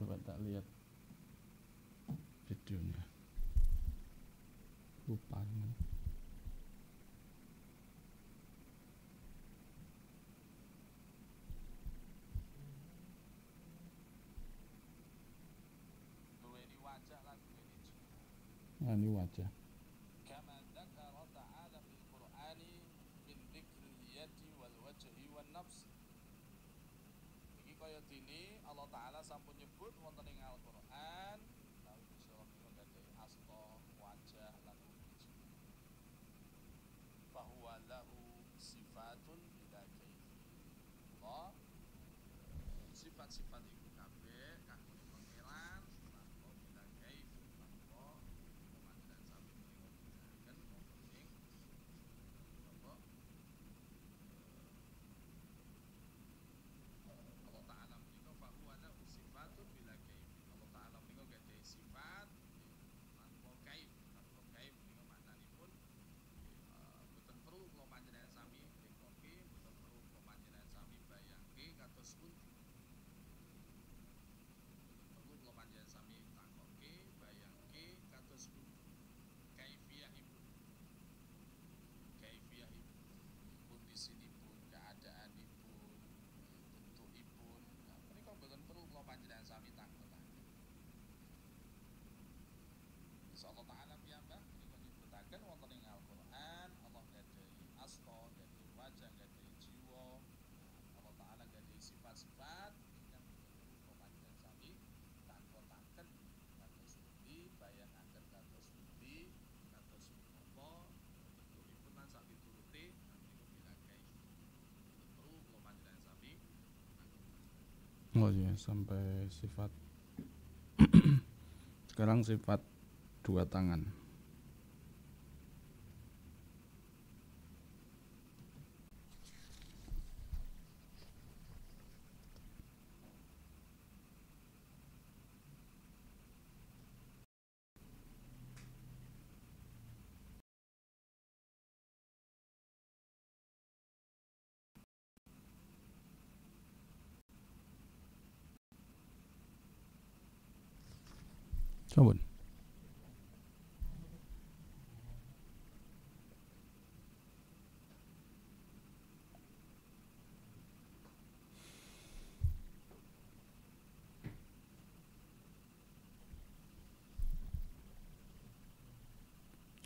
coba tak lihat videonya lupa ini nah, ini wajah taala sampun nyebut wonten ing Al-Qur'an lalu disulmipun dadi asta wajah lan wujud. bahwa lahu sifatun bila kaifi. Allah sifat-sifat itu Allah Ta'ala piyambak Ini nyebutakan wonten ing Al-Quran Allah gadai asto, gadai wajah, gadai jiwa Allah Ta'ala gadai sifat-sifat Yang berupa panjang sami Tangkotakan Kados bukti, bayanakan kados bukti Kados nopo Bentukipun lan sak dituruti Nanti kebirakai Tentu kalau panjang sami Oh iya, sampai sifat sekarang sifat kedua tangan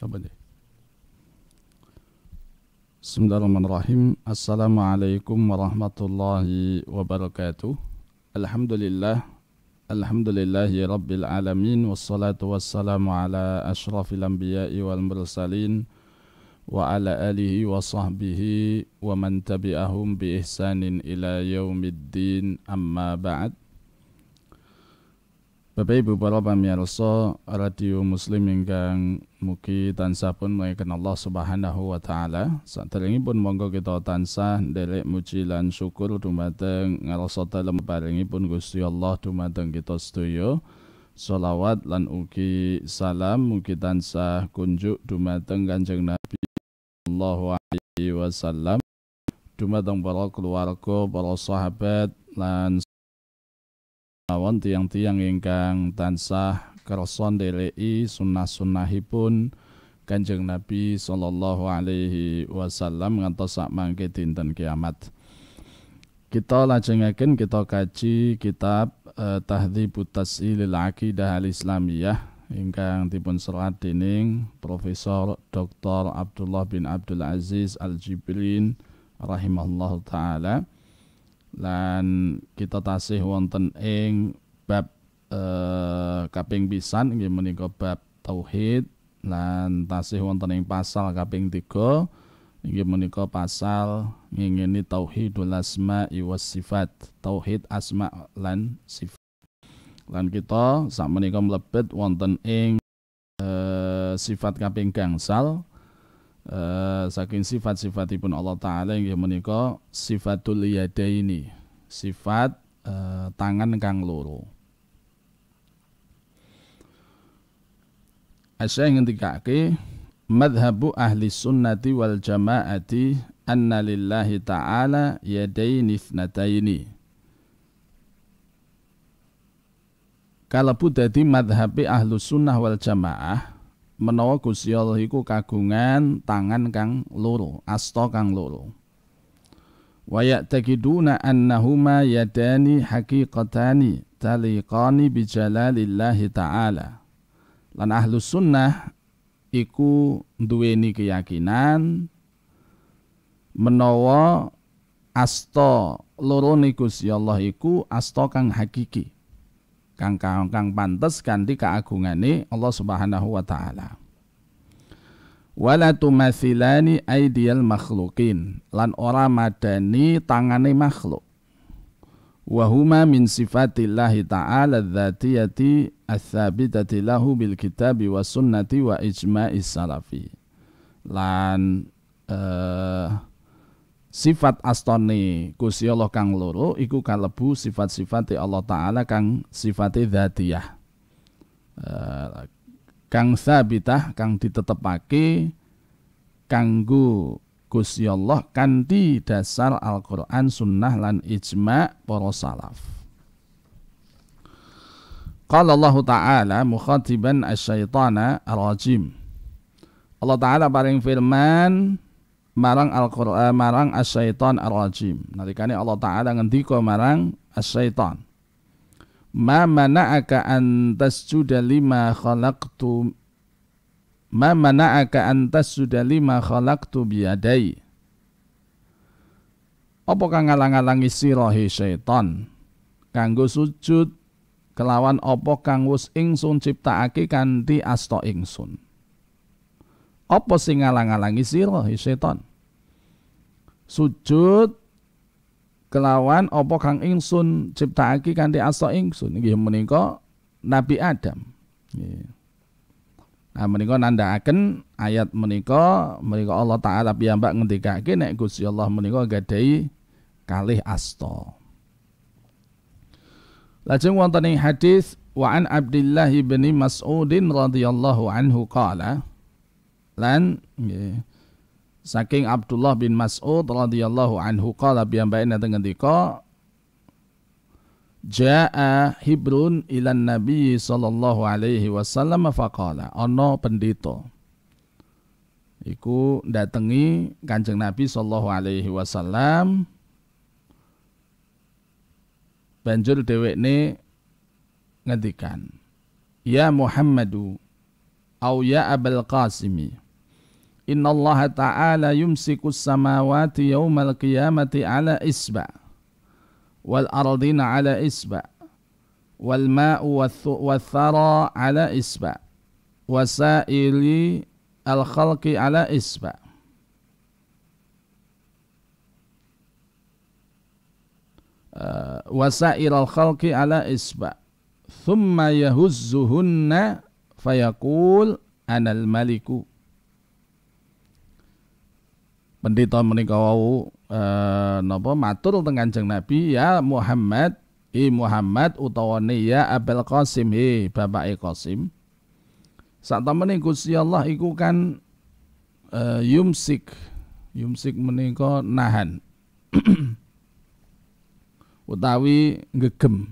تبدأ بسم الله الرحمن الرحيم السلام عليكم ورحمة الله وبركاته الحمد لله الحمد لله رب العالمين والصلاة والسلام على أشرف الأنبياء والمرسلين وعلى آله وصحبه ومن تبعهم بإحسان إلى يوم الدين أما بعد Bapak Ibu para pemirsa radio muslim ingkang mugi tansah pun mengenal Allah Subhanahu wa taala. pun monggo kita tansah ndelik muji lan syukur dumateng ngarsa dalem paringipun Gusti Allah dumateng kita sedaya. Salawat lan ugi salam mugi tansah kunjuk dumateng Kanjeng Nabi sallallahu alaihi wasallam dumateng para keluarga, para sahabat lan mawon tiang-tiang ingkang tansah kerson delei sunnah-sunnahipun Kanjeng Nabi sallallahu alaihi wasallam ngantos sak mangke dinten kiamat. Kita lajengaken kita kaji kitab eh, Tahdzibut Tas'ilil Aqidah Al-Islamiyah ingkang dipun serat dening Profesor Dr. Abdullah bin Abdul Aziz Al-Jibrin rahimahullah taala lan kita tasih wonten ing bab e, kaping pisan nggih menika bab tauhid lan tasih wonten ing pasal kaping 3 inggih menika pasal ngingini tauhidul asma'i was sifat tauhid asma lan sifat lan kita sak menika mlebet wonten ing e, sifat kaping gangsal Eh, saking sifat-sifatipun sifat Allah Ta'ala yang menika sifatul ini, sifat e, tangan kang loro Asya yang ngendikake madhabu ahli sunnati wal jamaati anna lillahi ta'ala yadaini Kalau pun dadi madhabi ahlu sunnah wal jamaah menawa Gusti Allah iku kagungan tangan kang loro, asta kang loro. Wa ya'taqiduna annahuma yadani haqiqatani taliqani bi jalalillahi ta'ala. Lan ahlu sunnah iku duweni keyakinan menawa asta loro Gusti Allah iku asta kang hakiki kang kang kang pantes keagungan ini Allah Subhanahu wa taala. Wala tumasilani aidiyal makhlukin lan ora madani tangane makhluk. Wahuma min sifatillahi ta'ala dzatiyati ats-tsabitati lahu bil kitabi was sunnati wa ijma'i salafi. Lan eh uh, sifat astoni, Gusti Allah kang loro iku kalebu sifat-sifat Allah taala kang sifat dzatiyah. Uh, kang sabitah kang ditetepake kanggu Gusti Allah kanthi dasar Al-Qur'an sunnah lan ijma para salaf. Qala Allah Ta'ala mukhatiban asyaitana rajim. Allah Ta'ala paring firman marang Al-Qur'an marang as-syaitan ar-rajim. Nalikane Allah Ta'ala ngendika marang as-syaitan. Ma mana'aka an tasjuda lima tu Ma mana mana'aka an tasjuda lima khalaqtu biyadai. Apa kang ngalang-alangi sirahe syaitan kanggo sujud kelawan apa kang wis ingsun ciptaake kanthi asta ingsun apa sing ngalang-alangi sira ya, setan sujud kelawan apa kang ingsun ciptaaki kanthi asa ingsun nggih menika Nabi Adam nggih Nah menika nandhakaken ayat menika menika Allah taala piyambak ngendikake nek Gusti Allah menika gadhahi kalih asta. Lajeng wonten ing hadis wa an Abdullah bin Mas'udin radhiyallahu anhu qala lan nggih saking Abdullah bin Mas'ud radhiyallahu anhu qala bi dengan tengendika Ja'a Hibrun ilan Nabi sallallahu alaihi wasallam faqala ana pendeta iku datangi Kanjeng Nabi sallallahu alaihi wasallam banjur dhewekne ngendikan Ya Muhammadu au ya Abul Qasimi Inna Allah Ta'ala yumsikus samawati yawmal qiyamati ala isba Wal ardina ala isba Wal ma'u wal thara ala isba Wasaili al khalqi ala isba uh, Wasail al khalqi ala isba Thumma yahuzzuhunna fayaqul anal maliku pendeta menika wau eh, napa matur teng Kanjeng Nabi ya Muhammad i Muhammad utawa ya Abul Qasim he bapake Qasim temene Gusti Allah iku kan eh, yumsik yumsik menika nahan utawi ngegem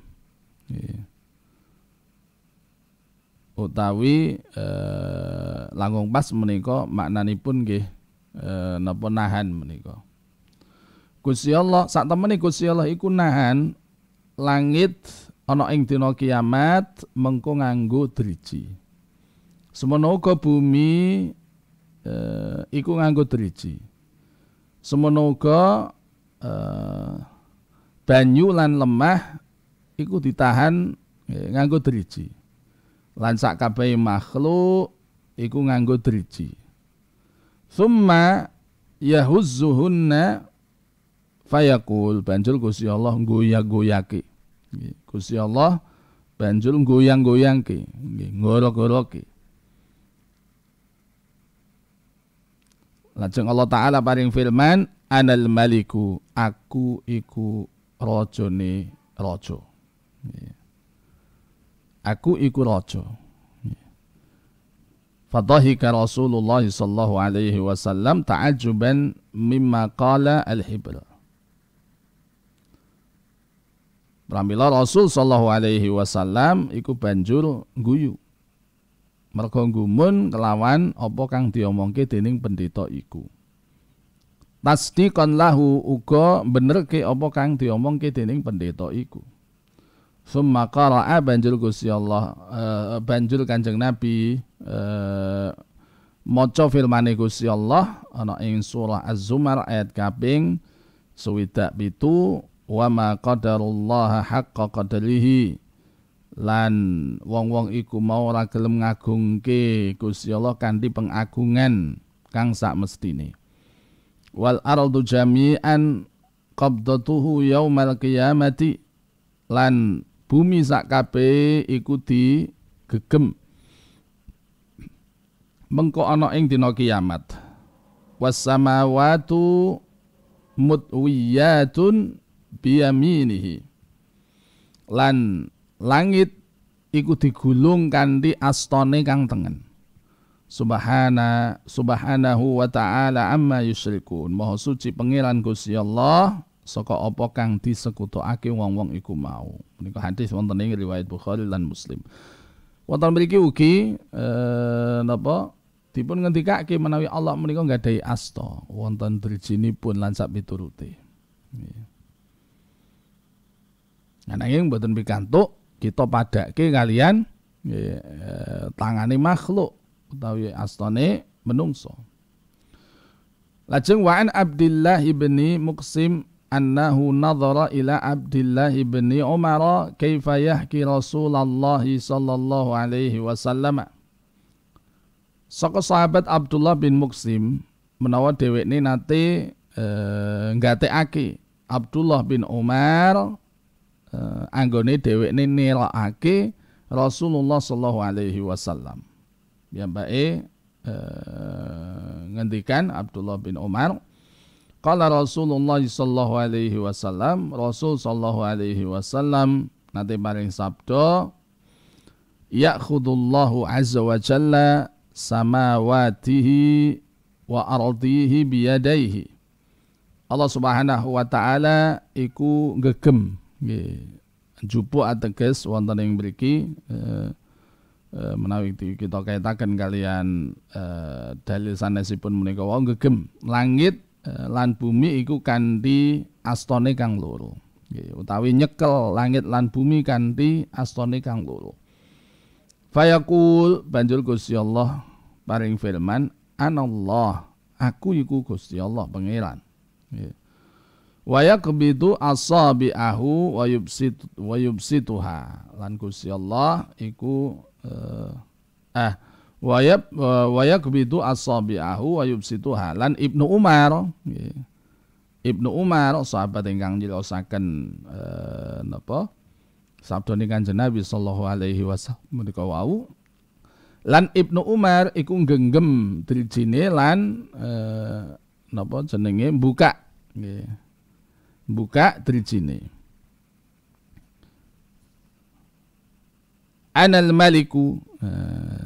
utawi eh, langung pas menika maknanipun nggih eh, napa nahan menika. Gusti Allah sak temene Gusti Allah iku nahan langit ana ing dina kiamat mengko nganggo driji. Semono uga bumi e, iku nganggo driji. Semana uga eh, banyu lan lemah iku ditahan ngangu eh, nganggo driji. Lan sak makhluk iku nganggo driji. Summa yahuzzuhunna fayakul banjur kusi Allah goyak goyaki Kusi Allah banjur goyang goyangki ngoro ngorok-ngoroki. Lajeng Allah Ta'ala paring firman Anal maliku Aku iku rojone rojo Aku iku rojo Fadhahika Rasulullah sallallahu alaihi wasallam ta'ajuban mimma qala al-hibr. Pramila Rasul sallallahu alaihi wasallam iku banjur guyu. Mergo gumun kelawan apa kang diomongke dening pendeta iku. Tasdiqan lahu uga bener ke apa kang diomongke dening pendeta iku. Summa qara'a banjur Gusti Allah eh, banjur Kanjeng Nabi eh, maca firmane Gusti Allah ana ing surah Az-Zumar ayat kaping suwidak bitu, wa ma qadarullaha haqqa qadarihi lan wong-wong iku mau ora gelem ngagungke Gusti Allah kanthi pengagungan kang sak mestine wal ardu jami'an qabdatuhu yaumal qiyamati lan bumi sak kabeh iku digegem mengko ana ing dina kiamat was samawatu mutwiyatun biyaminihi lan langit iku digulung kanthi astone kang tengen subhana subhanahu wa ta'ala amma yusyrikun maha suci pengiran Gusti Allah saka apa kang disekutukake wong-wong iku mau menika hadis wonten ing riwayat Bukhari lan Muslim wonten mriki ugi eh, napa Dipun ngendikake menawi Allah menika nggadahi asta wonten drijinipun lan sak piturute. Yeah. Nah, nanging mboten pikantuk kita padake kalian eh, tangani tangane makhluk utawi astane menungso. Lajeng wa'an Abdullah ibni Muqsim annahu nadhara ila Abdullah ibni Umar kaifa yahki Rasulullah sallallahu alaihi wasallam. Saka sahabat Abdullah bin Muksim menawa Dewi ini nanti nate eh, aki. Abdullah bin Umar eh, anggone Dewi ini aki Rasulullah Shallallahu Alaihi Wasallam. Ya mbak e, eh, ngendikan Abdullah bin Umar Kala Rasulullah Shallallahu Alaihi Wasallam Rasul Shallallahu Alaihi Wasallam nanti paling sabdo khudullahu Azza wa Jalla samawatihi wa ardihi biyadaihi. Allah Subhanahu wa taala iku gegem nggih. Jupu ateges wonten ing mriki eh, eh, menawi kita kaitaken kalian eh, dalil sanesipun menika wau gegem langit eh, lan bumi iku kanthi astone kang loro. Nggih, utawi nyekel langit lan bumi kanthi astone kang loro. Fayaqul banjur Gusti Allah paring firman anallah aku iku Gusti Allah pangeran. Yeah. Wa yaqbidu asabi'ahu wa yubsit wa yubsituha. Lan Gusti Allah iku eh, ah wa yab uh, wa yaqbidu asabi'ahu wa yubsituha. Lan Ibnu Umar ya. Ibnu Umar sahabat ingkang jelasaken eh, napa? ni Kanjeng Nabi sallallahu alaihi wasallam menika wau lan Ibnu Umar iku genggem drijine lan e, napa jenenge buka nggih buka drijine Anal maliku e,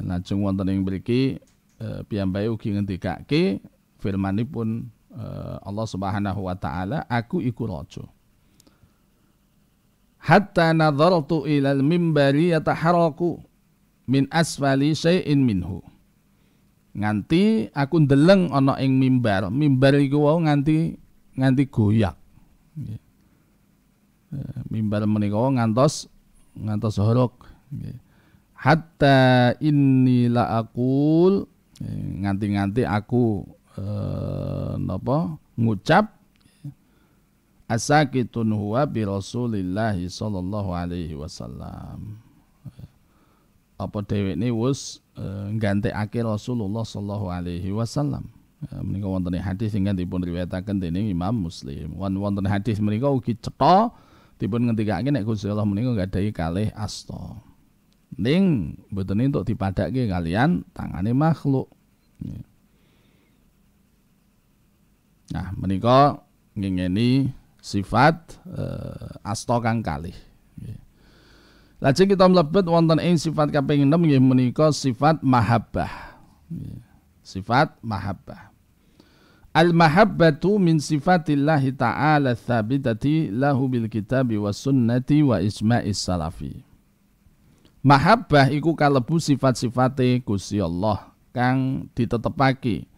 lajeng wonten ing mriki e, eh, piyambae ugi ngendikake firmanipun e, Allah Subhanahu wa taala aku iku raja hatta nadartu ilal mimbari yataharaku min asfali syai'in minhu nganti aku ndeleng ana ing mimbar mimbar iku wau nganti nganti goyak eh, mimbar menika ngantos ngantos horok hatta inni la aqul nganti-nganti aku eh, napa ngucap asakitun huwa bi Rasulillahi sallallahu alaihi wasallam. Apa dhewek ini wis ganti eh, nggantekaké Rasulullah sallallahu alaihi wasallam. Uh, menika wonten hadis ingkang dipun riwayataken dening Imam Muslim. wan wonten hadis menika ugi cetha dipun ngendikake nek Gusti Allah menika nggadahi kalih asta. Ning mboten entuk dipadhakke kalian tangane makhluk. Nah, menika ngingeni sifat uh, eh, kali, kang kalih. Lajeng kita mlebet wonten ing sifat kaping 6 nggih menika sifat mahabbah. Sifat mahabbah. Al mahabbatu min sifatillah ta'ala tsabitati lahu bil kitabi was sunnati wa ijma'is salafi. Mahabbah iku kalebu sifat-sifate Gusti Allah kang ditetepake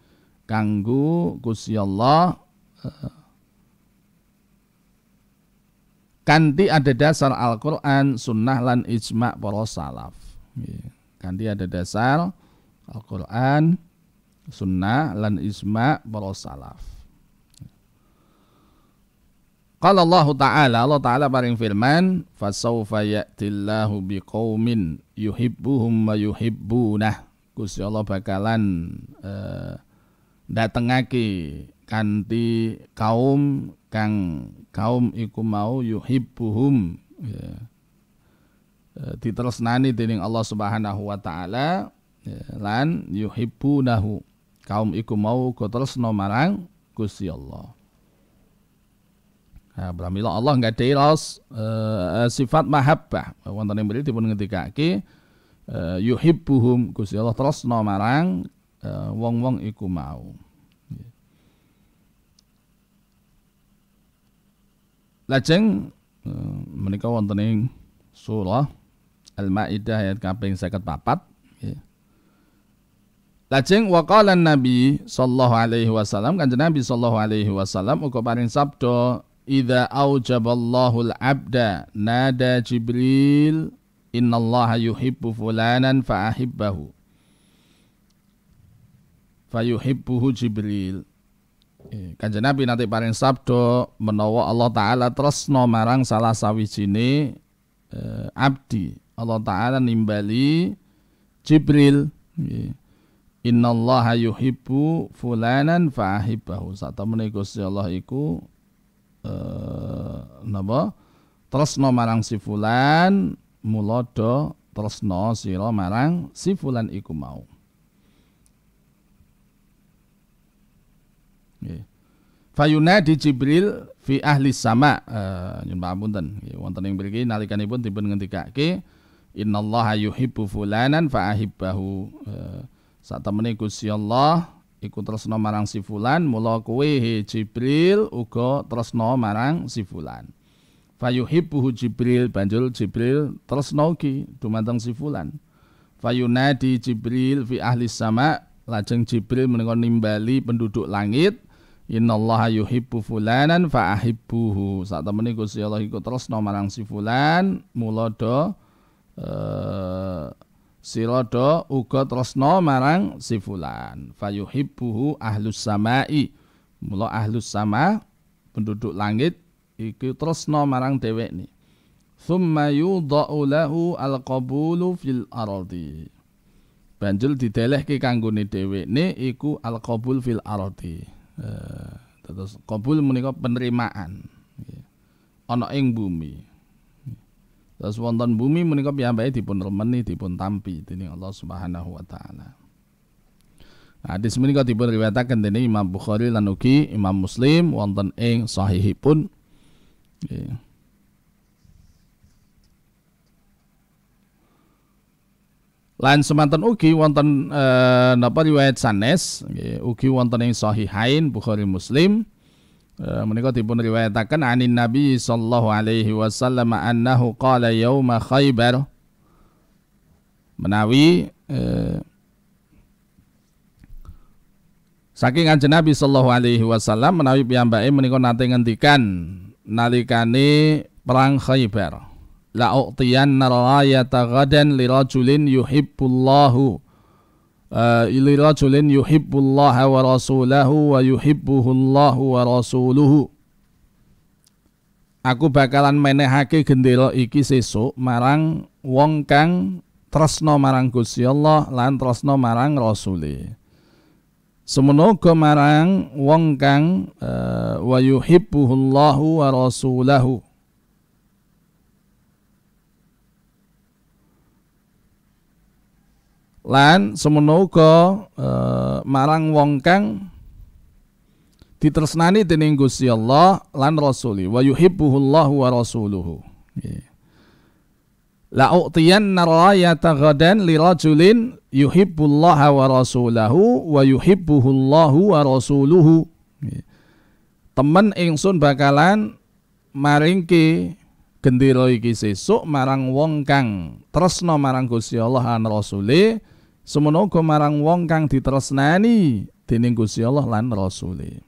kanggo Gusti Allah eh, kanti ada dasar Al-Qur'an, sunnah lan ijma' para salaf. Kanti ada dasar Al-Qur'an, sunnah lan ijma' para salaf. Kalau Allah Ta'ala, Allah Ta'ala paring firman, "Fasawfa ya'tillahu biqawmin yuhibbuhum wa yuhibbunah." Gusti Allah bakalan eh, lagi kanti kaum kang kaum iku mau yuhibbuhum ya. E, diteresnani dening Allah Subhanahu wa taala ya. lan yuhibbunahu kaum iku mau ku tresno marang Gusti Allah Nah, pramila Allah nggak los uh, e, e, sifat mahabbah. Wonten ing mriki dipun ngendikake uh, yuhibbuhum kusi Allah no marang wong-wong ikumau. iku mau. Lajeng eh, menika wonten ing surah Al-Maidah ayat kaping 54 Lajeng waqala Nabi sallallahu alaihi wasallam kanjeng Nabi sallallahu alaihi wasallam uga paring sabda idza aujaballahu al-abda nada Jibril innallaha yuhibbu fulanan fa ahibbahu fayuhibbuhu Jibril Iya. Kanjeng Nabi nanti paring sabdo menawa Allah taala tresno marang salah sawijine eh, abdi. Allah taala nimbali Jibril nggih. Innallaha yuhibbu fulanan fa'ahibbahu. Satemene Gusti Allah iku eh napa? Tresno marang si fulan mula do tresno sira marang si fulan iku mau. Fayuna di Jibril fi ahli sama eh, nyun pamunten wonten ing mriki nalikanipun dipun ngendikake innallaha yuhibbu fulanan fa ahibbahu eh, satemene Gusti Allah iku tresno marang si fulan mula kowe Jibril uga tresno marang si fulan fayuhibbuhu Jibril banjur Jibril tresno ki dumateng si fulan fayunadi Jibril fi ahli sama lajeng Jibril menika nimbali penduduk langit innallaha yuhibbu fulanan fa ahibbuhu Saat temene Gusti Allah iku si fulan mula do eh, sira do uga tresno si fulan fa yuhibbuhu ahlus samai mula ahlus sama penduduk langit iku tresno marang dhewekne summa yudha'u lahu alqabulu fil ardi banjur didelehke kanggone dhewekne iku alqabul fil ardi terus eh, kabul menika penerimaan ana ing bumi terus wonten bumi menika piyambake dipun remeni dipun tampi dening Allah Subhanahu wa taala Hadis menika dipun riwayataken dening Imam Bukhari lan ugi Imam Muslim wonten ing sahihipun. Yeah. Lain semantan ugi wonten eh, napa riwayat sanes Uki ugi wonten ing sahihain Bukhari Muslim eh, menika dipun riwayataken anin Nabi sallallahu alaihi wasallam annahu qala yauma Khaibar menawi eh, Saking Kanjeng Nabi sallallahu alaihi wasallam menawi piyambake menika nate ngendikan nalikane perang Khaibar. La la'u'tiyanna rayata li lirajulin yuhibbullahu uh, lirajulin yuhibbullaha wa rasulahu wa yuhibbuhullahu wa rasuluhu Aku bakalan menehake gendera iki sesuk marang wong kang tresno marang Gusti Allah lan tresno marang Rasule. Semenoga marang wong kang uh, wa yuhibbuhullahu wa rasulahu lan semono uga e, eh, marang wong kang ditresnani dening Gusti Allah lan rasuli wa yuhibbuhullahu wa rasuluhu yeah. la u'tiyanna rayata ghadan li rajulin yuhibbullaha wa rasulahu wa yuhibbuhullahu wa rasuluhu Teman temen ingsun bakalan maringki gendera iki sesuk marang wong kang tresna marang Gusti Allah lan Rasule semono marang wong kang ditresnani dening Gusti Allah lan Rasule.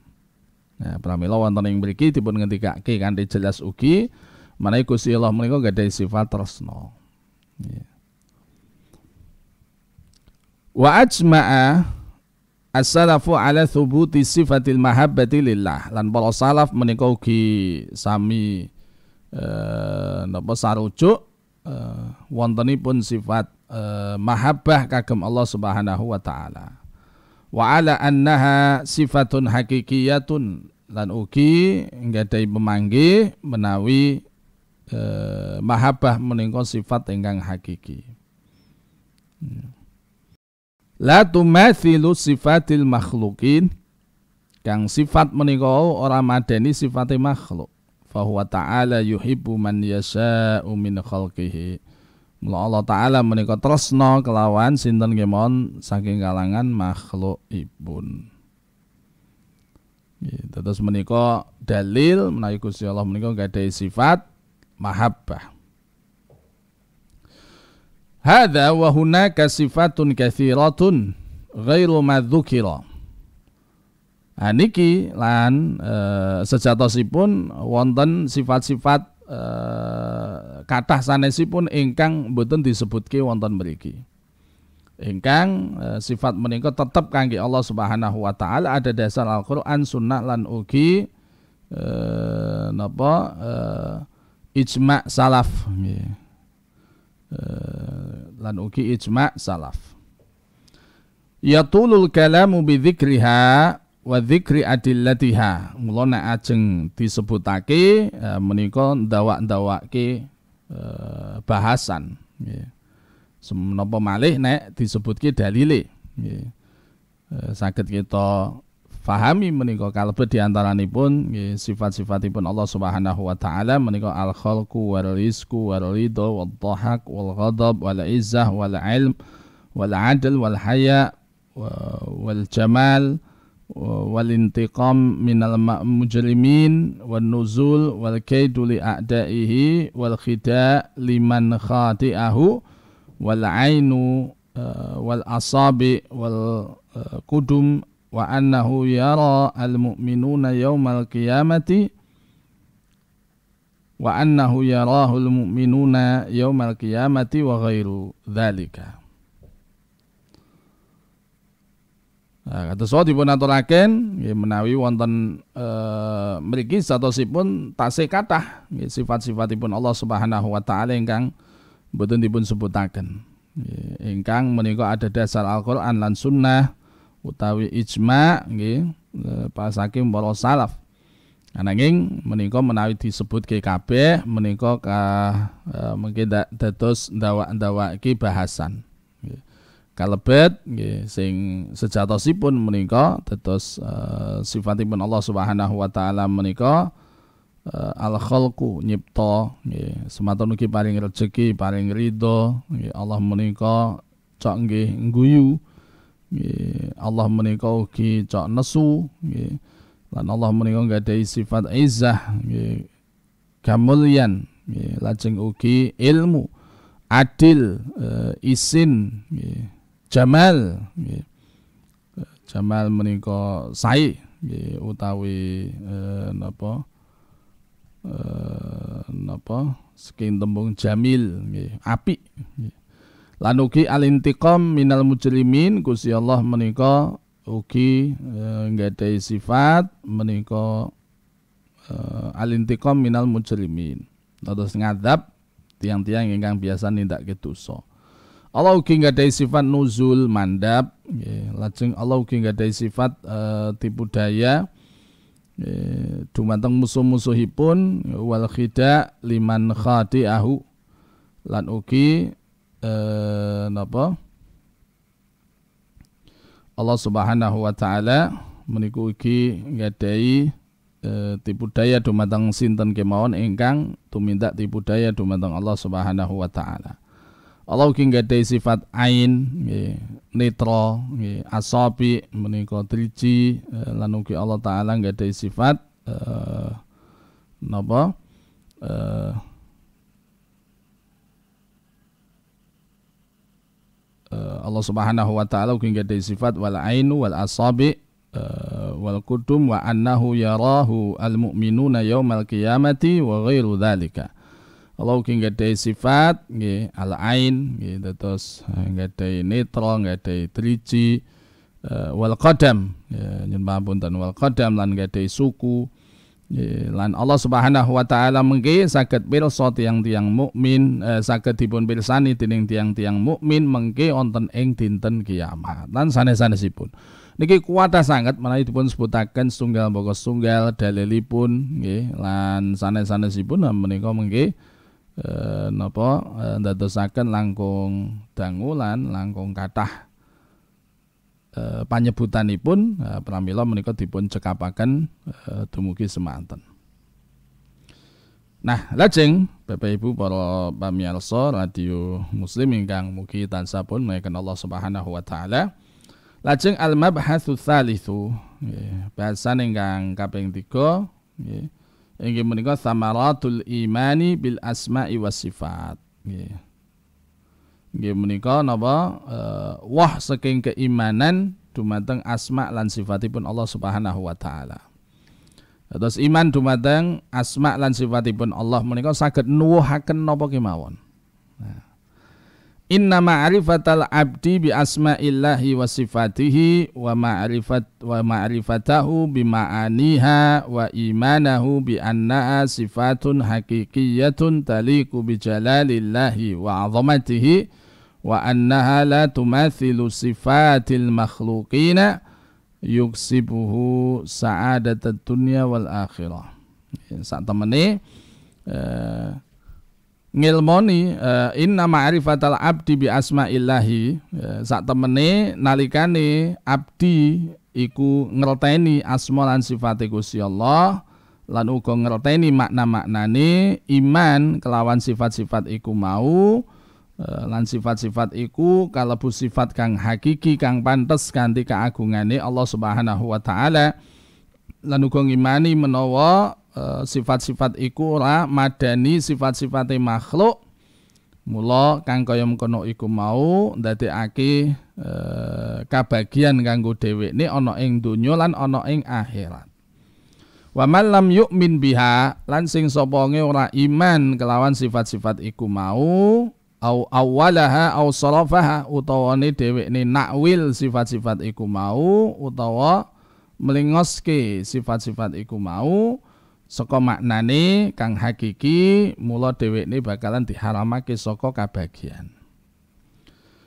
Nah, pramila wonten ing mriki dipun ngendikake kanthi jelas ugi menawi Gusti Allah menika gadhahi sifat tresna. Ya. Wa ajma'a as-salafu ala thubuti sifatil mahabbati lillah lan para salaf menika ugi sami eh, napa sarujuk eh, wontenipun sifat eh, mahabbah kagem Allah Subhanahu wa taala. Wa ala annaha sifatun hakikiyatun lan ugi nggadahi pemanggi menawi eh, mahabbah menika sifat ingkang hakiki. Hmm. La tumathilu sifatil makhlukin kang sifat menika orang madeni sifatil makhluk fahuwa ta'ala yuhibbu man yasha'u min khalqihi. Mula Allah Ta'ala menikah tresna kelawan sinten kemon saking kalangan makhluk ibun. Gitu. Terus menikah dalil menawi Gusti Allah gak ada sifat mahabbah. Hada wa hunaka sifatun katsiratun ghairu madhukirah Nah, niki lan e, sejatosipun wonten sifat-sifat e, kathah sanesipun ingkang boten disebutke wonten mriki. Ingkang e, sifat menika tetep kangge Allah Subhanahu wa taala ada dasar Al-Qur'an, sunnah lan ugi e, napa e, ijma salaf E, lan ugi ijma salaf. Yatulul kalamu bidzikriha wa dzikri adillatiha nek ajeng disebutake eh, menika ndawak-ndawake eh, bahasan nggih semenapa malih nek disebutke dalile nggih eh, saged kita fahami menika kalebet antaranipun nggih sifat-sifatipun Allah Subhanahu wa taala menika al khalqu wal rizqu wal ridha wal dhahak wal ghadab wal izzah wal ilm wal adl wal haya wal jamal والانتقام من المجرمين والنزول والكيد لأعدائه والخداع لمن خاطئه والعين آه، والأصابع والقدم وأنه يرى المؤمنون يوم القيامة وأنه يراه المؤمنون يوم القيامة وغير ذلك Nah, kata sawa di aturaken menawi wonten e, eh, meriki satosipun tasih tak nggih sifat-sifatipun Allah Subhanahu wa taala ingkang di dipun sebutaken. engkang ingkang ada dasar Al-Qur'an dan sunnah utawi ijma eh, pasakim pasake para salaf. Ananging nah, menika menawi disebut GKB menika ka, e, mungkin dados ndawak ki bahasan kalebet nggih sing sejatosipun menika tetos uh, eh, sifatipun Allah Subhanahu wa taala menika uh, eh, al khalqu nyipta nggih semanten ugi paling rejeki ridho nggih Allah menika cok nggih ngguyu nggih Allah menika ugi cok nesu nggih lan Allah menika nggadahi sifat izzah nggih kamulyan nggih lajeng ugi ilmu adil uh, isin nggih Jamal Jamal menika sae utawi eh, napa eh, napa saking tembung jamil api. Lan ugi minal mujrimin Gusti Allah menika ugi eh, nggadahi sifat menika eh, minal mujrimin. Terus ngadab tiang-tiang ingkang biasa nindak dosa. So. Allah ugi nggadahi sifat nuzul mandap, nggih. Lajeng Allah ugi nggadahi sifat e, tipu daya nggih dumateng musuh-musuhipun wal khida liman khadi ahu Lan ugi e, napa? Allah Subhanahu wa taala meniku ugi nggadahi e, eh, tipu daya dumateng sinten kemauan ingkang tumindak tipu daya dumateng Allah Subhanahu wa taala. Allah ugi nggadahi sifat ain nggih netra nggih asabi menika driji eh, lan ugi Allah taala nggadahi sifat uh, napa uh, Allah Subhanahu wa taala ugi nggadahi sifat wal ainu wal asabi uh, wal kudum wa annahu yarahu al mu'minuna yawmal qiyamati wa ghairu dzalika. Allah nggak ada sifat nggih al ain nggih terus eh, nggak ada netra nggak ada triji eh, wal qadam ya, nyun nyun dan wal qadam lan nggak ada suku ya, lan Allah Subhanahu wa taala mengki saged pirsa tiang-tiang mukmin eh, saged dipun pirsani dening tiang-tiang mukmin mengki wonten ing dinten kiamat lan sanes-sanesipun niki kuat sangat mana menawi dipun sebutaken setunggal pokok setunggal dalilipun nggih lan sanes-sanesipun eh, menika mengki e, napa e, ndadosaken langkung dangulan langkung kathah e, panyebutanipun e, pramila menika dipun cekapaken e, dumugi semanten Nah, lajeng Bapak Ibu para pamirsa radio Muslim ingkang mugi tansah pun menaken Allah Subhanahu wa taala. Lajeng al-mabhatsu tsalitsu, bahasan ingkang kaping 3 nggih. Inggih menikah samaratul imani bil asma'i wa sifat. Ini menikah napa eh, wah saking keimanan dumateng asma lan sifatipun Allah Subhanahu wa taala. Terus iman dumateng asma lan sifatipun Allah menikah sakit nuwuhakan napa kemawon. Nah. Inna ma'rifatal abdi bi asma'illahi wa sifatihi wa ma'rifat wa ma'rifatahu bi ma'aniha wa imanahu bi annaha sifatun haqiqiyatun taliku bi jalalillahi wa 'azamatihi wa annaha la tumathilu sifatil makhluqina yuksibuhu sa'adatad dunya wal akhirah. Sak temene eh, ngilmoni uh, inna ma'rifatal abdi bi asmaillahi uh, ya, saat temene nalikane abdi iku ngerteni asma lan sifate Gusti Allah lan uga ngerteni makna-maknane iman kelawan sifat-sifat iku mau eh, lan sifat-sifat iku kalebu sifat kang hakiki kang pantes kanthi keagungane Allah Subhanahu wa taala lan uga ngimani menawa Eh, sifat-sifat iku ora madani sifat sifat makhluk mula kang kaya mengkono iku mau ndadekake e, kabagian kanggo dhewekne ana ing donya lan ana ing akhirat wa man lam yu'min biha lan sing ora iman kelawan sifat-sifat iku mau au awalaha au sarafaha utawane dhewekne nakwil sifat-sifat iku mau utawa melingoske sifat-sifat iku mau Saka maknane kang hakiki mula dhewekne bakalan diharamake saka kabagian.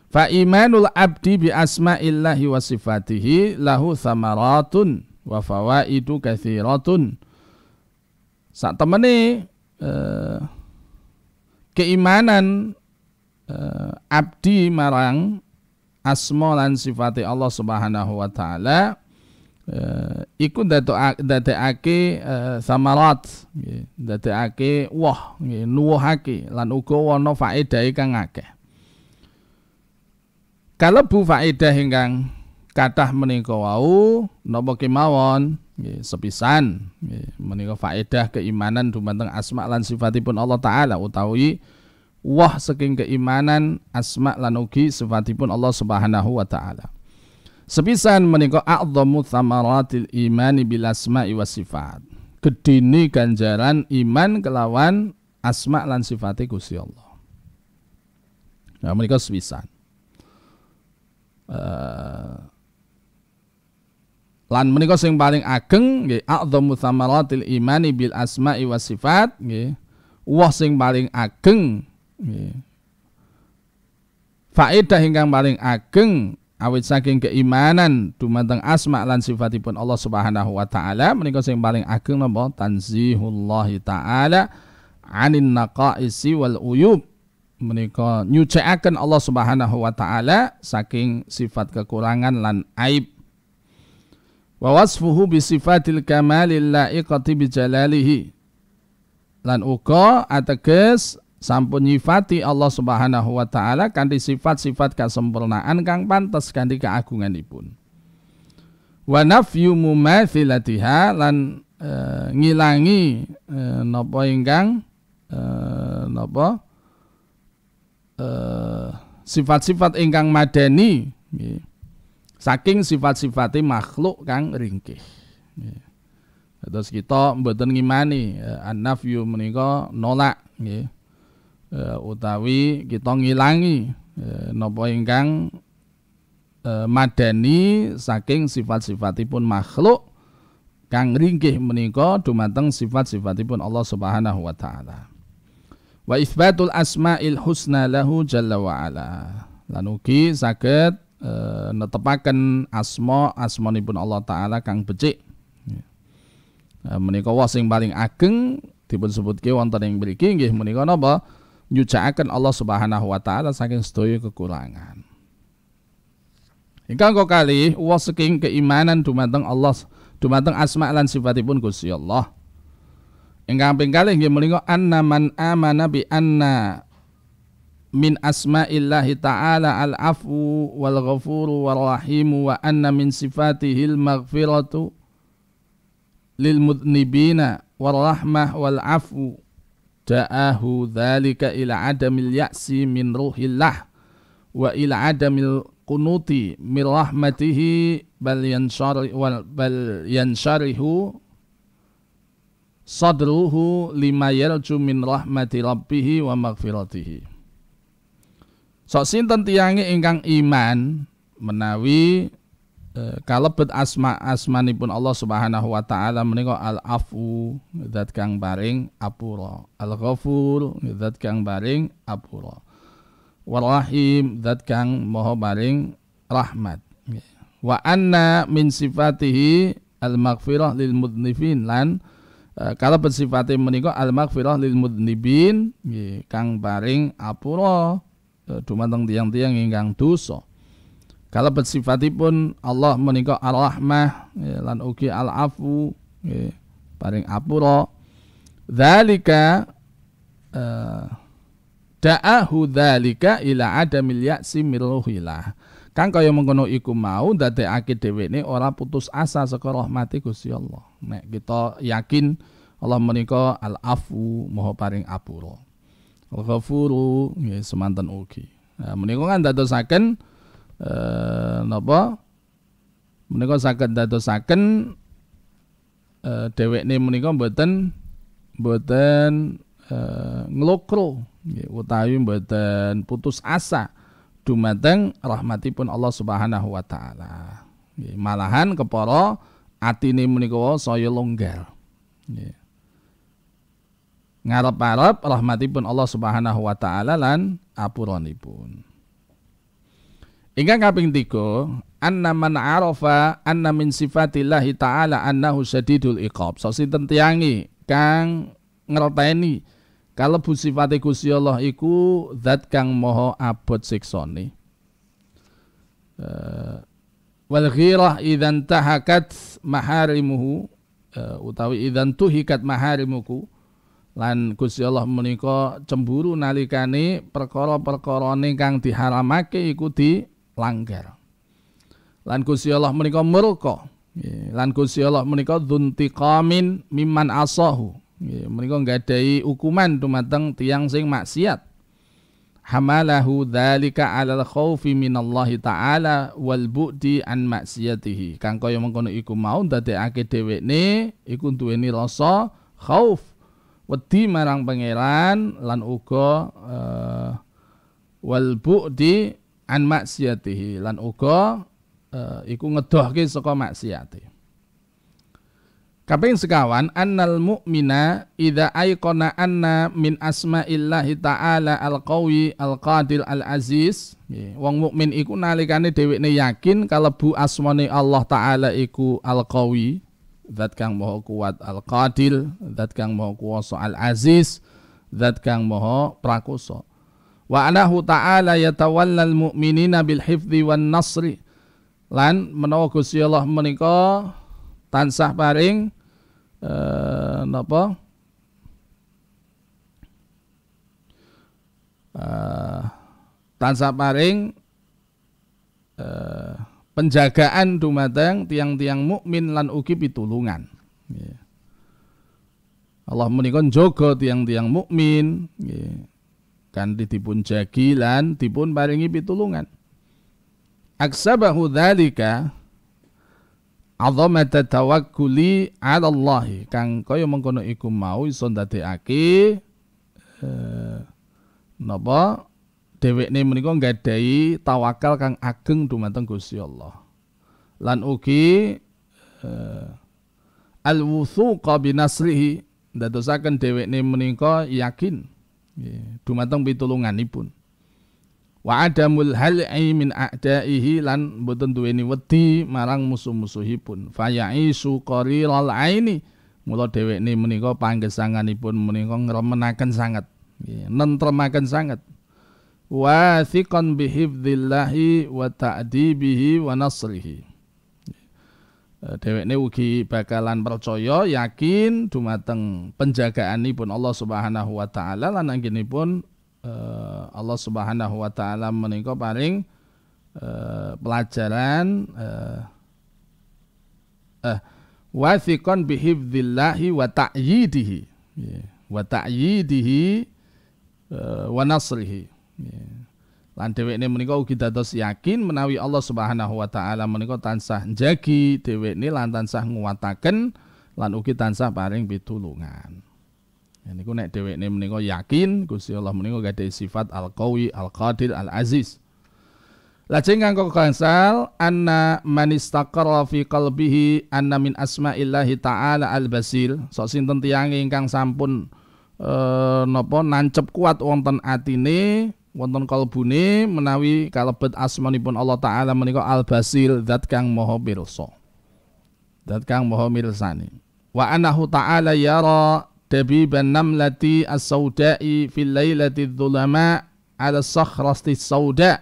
Fa imanul abdi bi asma'illahi wa sifatihi lahu samaratun wa fawaidu kathiratun. Sak temene eh, keimanan eh, abdi marang asma lan sifati Allah Subhanahu wa taala Eh, ikut dateake eh, samarat ake wah nuwuhake lan uga wana faedahe kang akeh bu faedah ingkang kathah menika wau napa kemawon sepisan menika faedah keimanan dumateng asma lan sifatipun Allah taala utawi wah saking keimanan asma lan ugi sifatipun Allah Subhanahu wa taala Sepisan menikah a'dhamu thamaratil imani bil asma'i wa sifat. Gedene ganjaran iman kelawan asma lan sifatik Gusti Allah. Nah, menikah sepisan. Uh, lan menikah sing paling ageng nggih a'dhamu thamaratil imani bil asma'i wa sifat nggih. Wah sing paling ageng nggih. Faedah ingkang paling ageng awit saking keimanan dumateng asma lan sifatipun Allah Subhanahu wa taala menika sing paling ageng napa tanzihullah taala anin naqaisi wal uyub menika nyucikaken Allah Subhanahu wa taala saking sifat kekurangan lan aib wa wasfuhu bi sifatil kamalil laiqati bi jalalihi lan uga ateges sampun nyifati Allah Subhanahu wa taala di sifat-sifat kasempurnaan kang pantes di keagunganipun. Wa nafyu mumatsilatiha lan e, ngilangi e, napa ingkang e, napa e, sifat-sifat ingkang madani ye. Saking sifat-sifate makhluk kang ringkih. ye. Terus kita mboten ngimani e, an-nafyu menika nolak nggih e, utawi kita ngilangi e, napa ingkang e, madani saking sifat-sifatipun makhluk kang ringkih menika dumateng sifat-sifatipun Allah Subhanahu wa taala. Wa isbatul asmail husna lahu jalla wa ala. Lan ugi saged e, netepaken asma asmanipun Allah taala kang becik. E, menika wa sing paling ageng dipun sebutke wonten ing mriki nggih menika napa? nyucakan Allah Subhanahu wa taala saking sedaya kekurangan. Ingkang kok kali wa saking keimanan dumateng Allah dumateng asma lan sifatipun Gusti Allah. Ingkang ping kali nggih menika anna man amana bi anna min asma'illahi ta'ala al-afu wal ghafuru wal rahimu wa anna min sifatihil maghfiratu lil mudnibina wal rahmah wal afu da'ahu dhalika ila adamil ya'si min ruhillah wa ila adamil kunuti min rahmatihi bal yanshari wal bal yansharihu sadruhu lima yarju min rahmati rabbih wa maghfiratihi sok sinten tiange ingkang iman menawi Eh, kalebet asma asmanipun Allah Subhanahu wa taala menika al afu zat kang baring apura al ghafur zat kang baring apura wal rahim zat kang maha baring rahmat wa anna min sifatihi al maghfirah lil mudnifin lan eh, kalau bersifate menika al maghfirah lil mudnibin kang baring apura eh, dumateng tiang-tiang ingkang dosa kalau bersifatipun Allah menika Ar-Rahmah ya, lan ugi Al-Afu Paling ya, paring apura. Dhalika eh, da'ahu dzalika ila adamil ya'si miruhilah. Kang kaya mengkono iku mau ndadekake dhewekne orang putus asa saka rahmati Gusti Allah. Nek kita yakin Allah menika al-afu maha paring apura. Al-ghafuru nggih ya, semanten ugi. Nah, menika kan dadosaken Nopo, eh, napa menika saged dadosaken eh, dhewekne menika mboten mboten ngelokro, eh, nglokro utawi mboten putus asa dumateng rahmatipun Allah Subhanahu wa taala. Malahan kepara atine menika saya longgar. Nggih. ngarep-arep rahmatipun Allah Subhanahu wa taala lan apuranipun. Ingkang kaping tiko, anna man arafa anna min sifatillahi ta'ala annahu sadidul iqab. So sinten tiangi kang ngerteni bu sifate Gusti Allah iku zat kang moho abot siksoni Uh, eh, wal ghirah idhan tahakat maharimuhu uh, utawi idhan tuhikat maharimuku lan Gusti Allah menika cemburu nalikane perkara ning kang diharamake iku di langgar. Lan Gusti Allah menika murka. Lan Gusti Allah menika dzuntiqamin mimman asahu. Menika nggadahi hukuman dumateng tiang sing maksiat. Hamalahu dzalika 'alal khaufi minallahi ta'ala wal bu'di an maksiatihi. Kang kaya mengkono iku mau ndadekake dhewekne iku duweni rasa khauf wedi marang pangeran lan uga uh, wal bu'di an maksiatihi lan uga e, iku ngedohke saka maksiate. Kaping sekawan annal mu'mina idza aiqona anna min asma'illahi ta'ala al-qawi al-qadir al-aziz wong mukmin iku nalikane dhewekne yakin kalebu asmane Allah taala iku al-qawi zat kang maha kuat al-qadir zat kang maha kuasa al-aziz zat kang maha prakoso wa anahu ta'ala yatawallal mu'minina bil hifdzi wan nasri lan menawa Gusti Allah menika tansah paring eh, napa eh, tansah paring eh, penjagaan dumateng tiang-tiang mukmin lan ugi pitulungan yeah. Allah menika jogo tiang-tiang mukmin yeah kan ditipun jagi lan dipun paringi pitulungan aksabahu dzalika azamat tawakkuli 'ala Allah kang kaya mengkono iku mau iso ndadekake eh, napa dhewekne menika nggadahi tawakal kang ageng dumateng Gusti Allah lan ugi eh, al-wuthuqa binasrihi ndadosaken dhewekne menika yakin Iya, dumateng pitulunganipun wa adamul hal'i min a'daihi lan boten duweni wedi marang musuh-musuhipun fayaisu qalilal aini mula dhewekne menika panggesanganipun menika ngremenaken sanget iya, nentremaken sanget wathiqan bihifdzillahi wa ta'dibihi wa nasrihi Eh, dhewekne ugi bakalan percaya yakin dumateng penjagaanipun Allah Subhanahu wa taala lan anggenipun uh, Allah Subhanahu wa taala menika paring uh, pelajaran uh, uh, wathiqan wa ta'yidihi yeah. wa ta'yidihi uh, wa nasrihi yeah. Lan dhewekne menika ugi dados yakin menawi Allah Subhanahu wa taala menika tansah njagi dhewekne lan tansah nguwataken lan ugi tansah paring pitulungan. Niku nek ini menika yakin Gusti Allah menika gadhah sifat Al-Qawi, Al-Qadir, Al-Aziz. Lajeng kok kansal anna man istaqarra fi qalbihi anna min asma'illahi ta'ala al-basir. Sok sinten tiyang ingkang sampun e, napa nancep kuat wonten atine wonten kalbune menawi kalebet asmanipun Allah taala menika Al Basir zat kang maha pirsa. Zat kang maha mirsani. Wa anahu taala yara dabiban namlati as-saudai fil lailati dzulama ala sakhrati sauda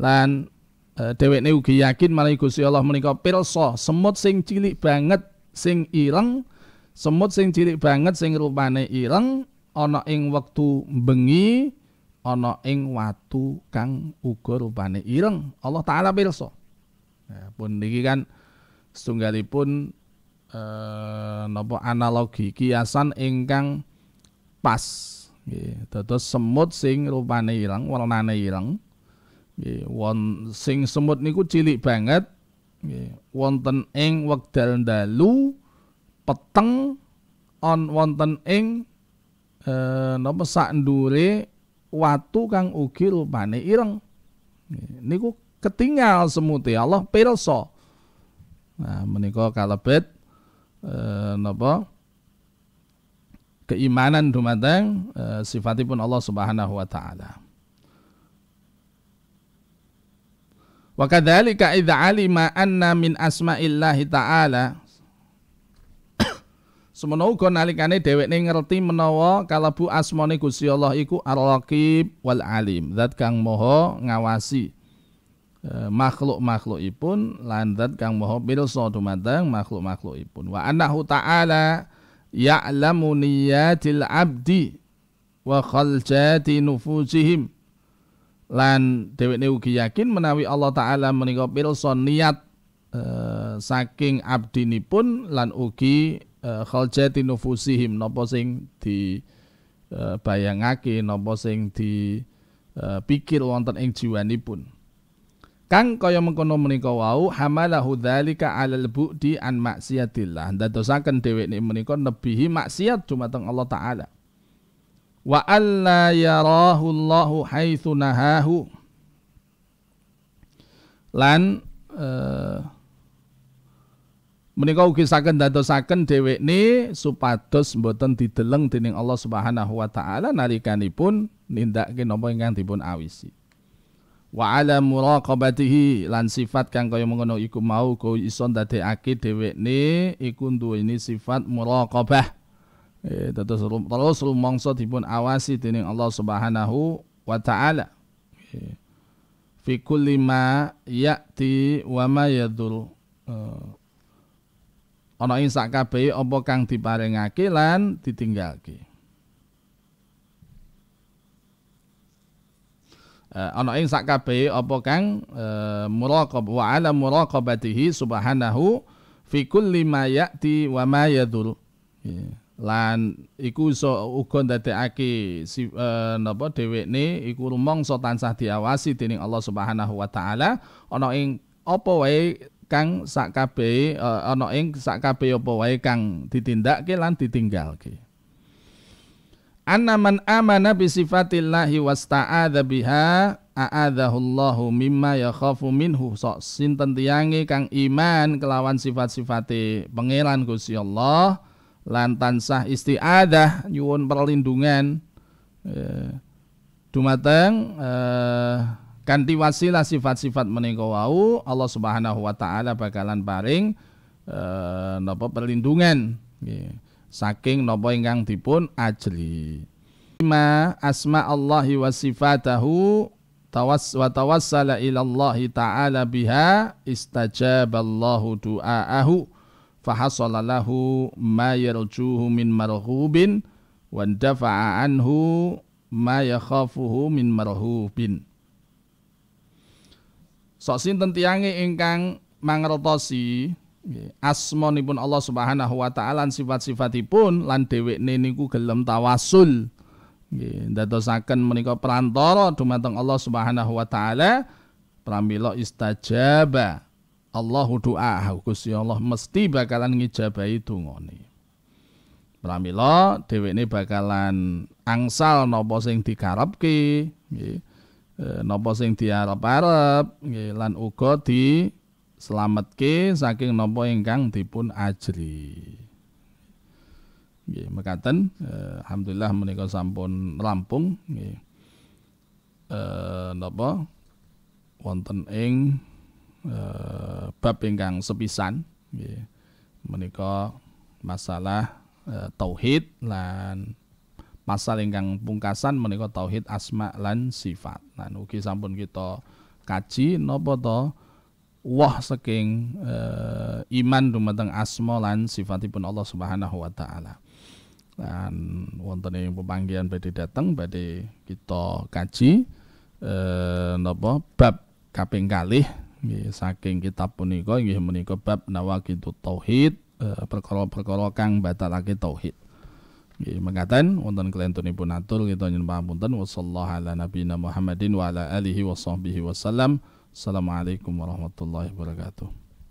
lan e, dheweke ugi yakin menawi Gusti Allah menika pirsa semut sing cilik banget sing ireng semut sing cilik banget sing rupane ireng ana ing wektu bengi ana ing watu kang uga rupane ireng Allah taala pirsa ya, pun niki kan setunggalipun e, analogi kiasan ingkang pas terus semut sing rupane ireng warnane ireng won sing semut niku cilik banget wonten ing wekdal dalu peteng on wonten ing e, eh, nopo sak watu kang ugi rupane ireng. Niku ketinggal semute Allah pirsa. Nah, menika kalebet e, napa? keimanan dumateng e, sifatipun Allah Subhanahu wa taala. Wa kadzalika idza alima anna min asma'illahi ta'ala Semono uga nalikane dhewekne ngerti menawa kalabu asmane Gusti Allah iku Ar-Raqib wal Alim, zat kang moho ngawasi e, makhluk ipun, lan zat kang moho pirsa dumateng makhluk-makhlukipun. makhluk Wa annahu ta'ala ya'lamu niyatil abdi wa khaljati nufusihim. Lan dhewekne ugi yakin menawi Allah taala menika pirsa niat e, saking abdinipun lan ugi Eh, khaljati nufusihim napa sing di eh, bayangake napa sing di eh, pikir wonten ing jiwanipun kang kaya mengkono menika wau hamalahu dzalika alal bu'di an maksiatillah dadosaken dheweke menika nebihi maksiat dumateng Allah taala wa alla yarahu Allahu haitsu nahahu lan uh, menika ugi saged dadosaken dhewekne supados mboten dideleng dening Allah Subhanahu wa taala nalikanipun nindak napa ingkang dipun awisi. Wa ala muraqabatihi lan sifat kang kaya mengono iku mau go iso ndadekake dhewekne iku ini sifat muraqabah. Eh, terus terus rumangsa dipun awasi dening Allah Subhanahu wa taala. Eh, fi kulli ma ya'ti wa ma ana ing sakabehe apa kang diparingake lan ditinggalke eh, ana ing sakabehe apa kang uh, muraqab wa ala muraqabatihi subhanahu fi kulli ma ya'ti wa ma yadur lan iku iso uga ndadekake si uh, napa dhewekne iku rumangsa tansah diawasi dening Allah Subhanahu wa taala ana ing apa wae kang sakabehe uh, ana ing sakabehe apa wae kang ditindakke lan ditinggalke anna man amana bi sifatillahi wasta'adha biha a'adhahullahu mimma yakhafu minhu sok sinten tiange kang iman kelawan sifat-sifate pangeran Gusti Allah lan tansah isti'adah nyuwun perlindungan eh, dumateng eh, Kanti wasilah sifat-sifat menika wau Allah Subhanahu wa taala bakalan paring e, napa perlindungan nggih saking napa ingkang dipun ajri Lima asma Allahi wa sifatahu tawas wa tawassala ila Allah taala biha istajaballahu du'aahu fahasalalahu ma yarjuhu min marhubin wa anhu ma yakhafuhu min marhubin Sok sinten tiange ingkang mangertosi asmanipun Allah Subhanahu wa taala sifat-sifatipun lan dhewekne niku gelem tawasul. Nggih, ndadosaken menika perantara dumateng Allah Subhanahu wa taala pramila istajaba. Allahu du'a, Gusti Allah mesti bakalan ngijabahi dungane. Pramila dhewekne bakalan angsal napa sing dikarepke, nggih. Eh, napa sing diarep-arep lan uga di slametke saking napa ingkang dipun ajri. Nggih, mekaten eh, alhamdulillah menika sampun rampung nggih. Eh, napa wonten ing eh, bab ingkang sepisan nggih. Menika masalah tauhid lan pasal ingkang pungkasan menika tauhid asma lan sifat. Nah, ugi sampun kita kaji napa to wah saking e, iman dumateng asma lan sifatipun Allah Subhanahu wa taala. Lan wonten ing pepanggihan badhe dateng badhe kita kaji e, napa bab kaping kalih nggih saking kitab punika nggih menika bab nawakitut tauhid eh, perkara-perkara kang batalake tauhid. Nggih, mekaten wonten kelentunipun atur kita nyuwun pangapunten wasallallahu ala nabiyina Muhammadin wa ala alihi wasahbihi wasallam. Assalamualaikum warahmatullahi wabarakatuh.